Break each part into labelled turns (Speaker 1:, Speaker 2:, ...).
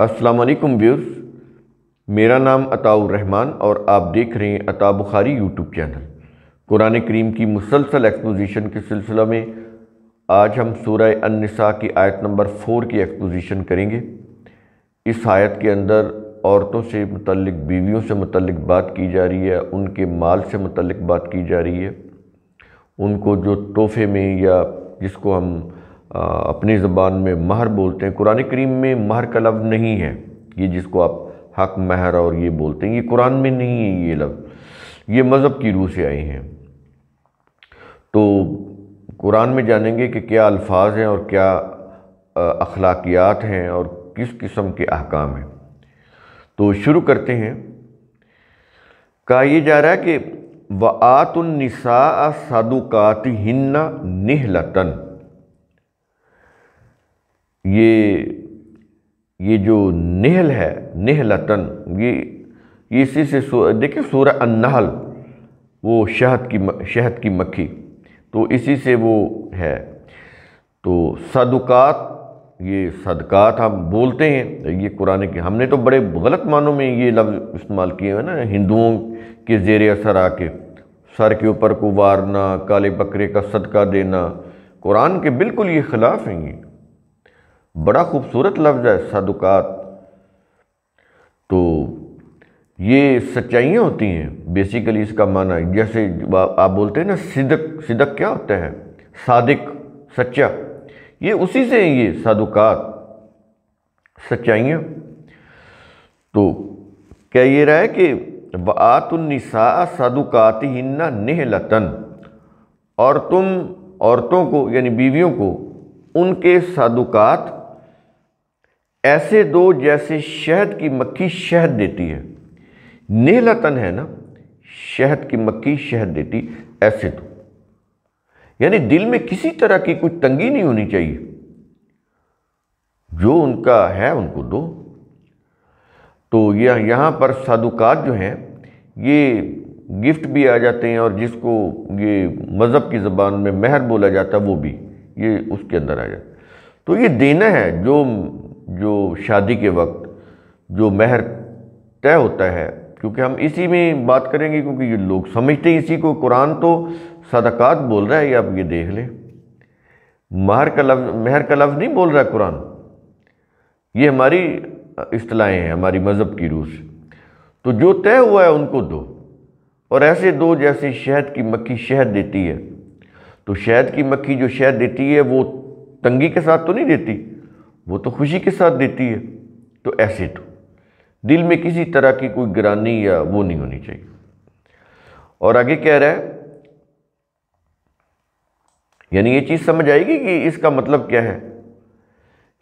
Speaker 1: अस्सलाम वालेकुम व्यूज़ मेरा नाम अताउर रहमान और आप देख रहे हैं अता बुखारी यूट्यूब चैनल कुरान करीम की मुसलसल एक्सपोजिशन के सिलसिला में आज हम सूरह अनसा की आयत नंबर फ़ोर की एक्सपोजिशन करेंगे इस आयत के अंदर औरतों से मतलब बीवियों से मतलब बात की जा रही है उनके माल से मतलब बात की जा रही है उनको जो तोहफे में या जिसको हम अपनी ज़बान में महर बोलते हैं कुरान करीम में महर का लफ्ज़ नहीं है ये जिसको आप हक महर और ये बोलते हैं ये कुरान में नहीं है ये लफ्ज़ ये मज़हब की रूह से आए हैं तो कुरान में जानेंगे कि क्या अल्फाज हैं और क्या अखलाकियात हैं और किस किस्म के अहकाम हैं तो शुरू करते हैं कहा यह जा रहा है कि व वातुलनिसा सदुकात हिन्ना निहलतन ये ये जो नहल है नहलतन ये ये इसी से देखिए सूरह अनहल वो शहद की शहद की मक्खी तो इसी से वो है तो सदुकात ये सदकात हम बोलते हैं ये कुरान के हमने तो बड़े गलत मानों में ये लफ्ज़ इस्तेमाल किए हैं ना हिंदुओं के जेर असर आके सर के ऊपर को वारना काले बकरे का सदका देना कुरान के बिल्कुल ये खिलाफ हैं ये बड़ा खूबसूरत लफ्ज़ है सदुकात तो ये सच्चाइयाँ होती हैं बेसिकली इसका माना जैसे आप बोलते हैं ना सिदक सिदक क्या होता है सादिक सच्चा ये उसी से है ये सदुकात सच्चाइयाँ तो क्या ये रहा है कि वातुलनिसा सदुकात हिन्ना नेहलतन और तुम औरतों को यानी बीवियों को उनके सदुकात ऐसे दो जैसे शहद की मक्खी शहद देती है तन है ना शहद की मक्खी शहद देती ऐसे दो यानी दिल में किसी तरह की कुछ तंगी नहीं होनी चाहिए जो उनका है उनको दो तो यह यहाँ पर साधुकात जो हैं ये गिफ्ट भी आ जाते हैं और जिसको ये मज़हब की ज़बान में महर बोला जाता है वो भी ये उसके अंदर आ जाता तो ये देना है जो जो शादी के वक्त जो महर तय होता है क्योंकि हम इसी में बात करेंगे क्योंकि ये लोग समझते हैं इसी को कुरान तो सदक़ात बोल रहा है ये आप ये देख लें महर का लफ्ज़ महर का लफ्ज़ नहीं बोल रहा कुरान ये हमारी असलाहें हैं हमारी मज़हब की रूह से तो जो तय हुआ है उनको दो और ऐसे दो जैसे शहद की मक्खी शहद देती है तो शहद की मक्खी जो शहद देती है वो तंगी के साथ तो नहीं देती वो तो खुशी के साथ देती है तो ऐसे तो दिल में किसी तरह की कोई गिरानी या वो नहीं होनी चाहिए और आगे कह रहा है यानी ये चीज़ समझ आएगी कि इसका मतलब क्या है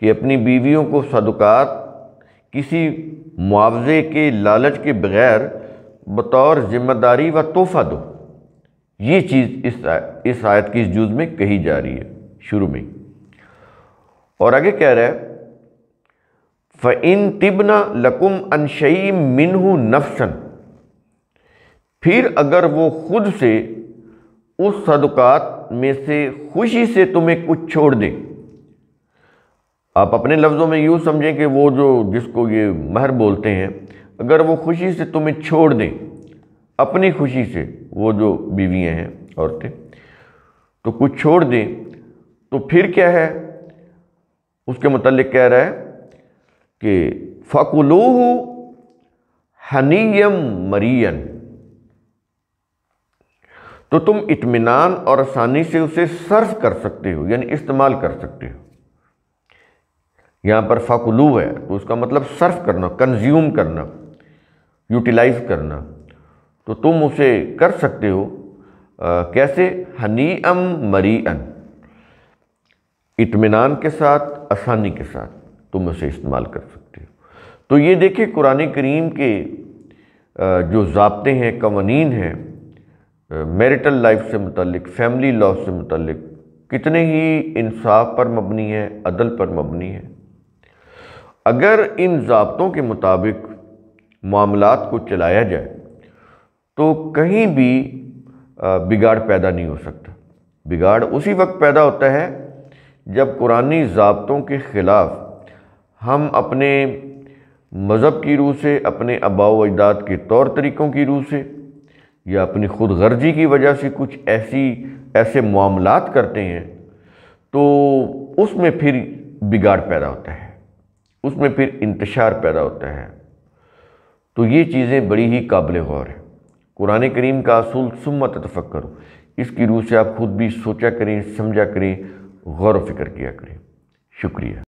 Speaker 1: कि अपनी बीवियों को सदुकात किसी मुआवजे के लालच के बगैर बतौर ज़िम्मेदारी व तोहफ़ा दो ये चीज़ इस आ, इस आयत की इस जूज़ में कही जा रही है शुरू में और आगे कह रहा है फ़िन तिबना लकुम अनशई मिनहू नफसन फिर अगर वो खुद से उस सदक़ात में से खुशी से तुम्हें कुछ छोड़ दे आप अपने लफ्ज़ों में यूँ समझें कि वो जो जिसको ये महर बोलते हैं अगर वो खुशी से तुम्हें छोड़ दे अपनी खुशी से वो जो बीवियाँ हैं औरतें तो कुछ छोड़ दें तो फिर क्या है उसके मतलब कह रहा है कि फकुलू हनीयम मरियन तो तुम इत्मीनान और आसानी से उसे सर्व कर सकते हो यानी इस्तेमाल कर सकते हो यहाँ पर फकुलू है तो उसका मतलब सर्व करना कंज्यूम करना यूटिलाइज करना तो तुम उसे कर सकते हो आ, कैसे हनीअम मरीअन इतमान के साथ आसानी के साथ तुम उसे इस्तेमाल कर सकते हो तो ये देखिए कुरान करीम के जो जबते हैं कवानीन हैं मैरिटल लाइफ से मतलब फैमिली लॉ से मतलब कितने ही इंसाफ पर मबनी है अदल पर मबनी है अगर इन जबतों के मुताबिक मामला को चलाया जाए तो कहीं भी बिगाड़ पैदा नहीं हो सकता बिगाड़ उसी वक्त पैदा होता है जब कुरानी जबतों के ख़िलाफ़ हम अपने मज़हब की रूह से अपने आबाव अजदाद के तौर तरीक़ों की रूह से या अपनी खुद गर्जी की वजह से कुछ ऐसी ऐसे मामलात करते हैं तो उसमें फिर बिगाड़ पैदा होता है उसमें फिर इंतशार पैदा होता है तो ये चीज़ें बड़ी ही काबिल गौर है कुरान करीम का असूल सुमत तफक् करो इसकी रूह से आप खुद भी सोचा करें समझा करें गौर व फिक्र किया करें शुक्रिया